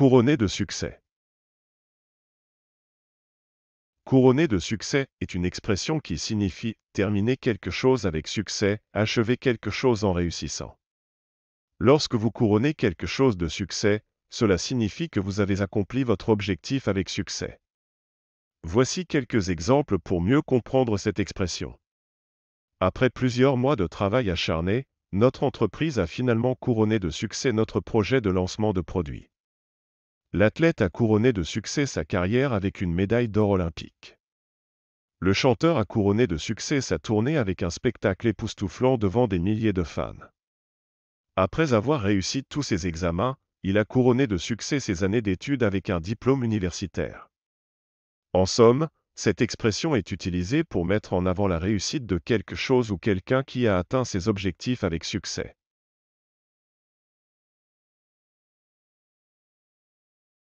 Couronné de succès. Couronné de succès est une expression qui signifie terminer quelque chose avec succès, achever quelque chose en réussissant. Lorsque vous couronnez quelque chose de succès, cela signifie que vous avez accompli votre objectif avec succès. Voici quelques exemples pour mieux comprendre cette expression. Après plusieurs mois de travail acharné, notre entreprise a finalement couronné de succès notre projet de lancement de produits. L'athlète a couronné de succès sa carrière avec une médaille d'or olympique. Le chanteur a couronné de succès sa tournée avec un spectacle époustouflant devant des milliers de fans. Après avoir réussi tous ses examens, il a couronné de succès ses années d'études avec un diplôme universitaire. En somme, cette expression est utilisée pour mettre en avant la réussite de quelque chose ou quelqu'un qui a atteint ses objectifs avec succès.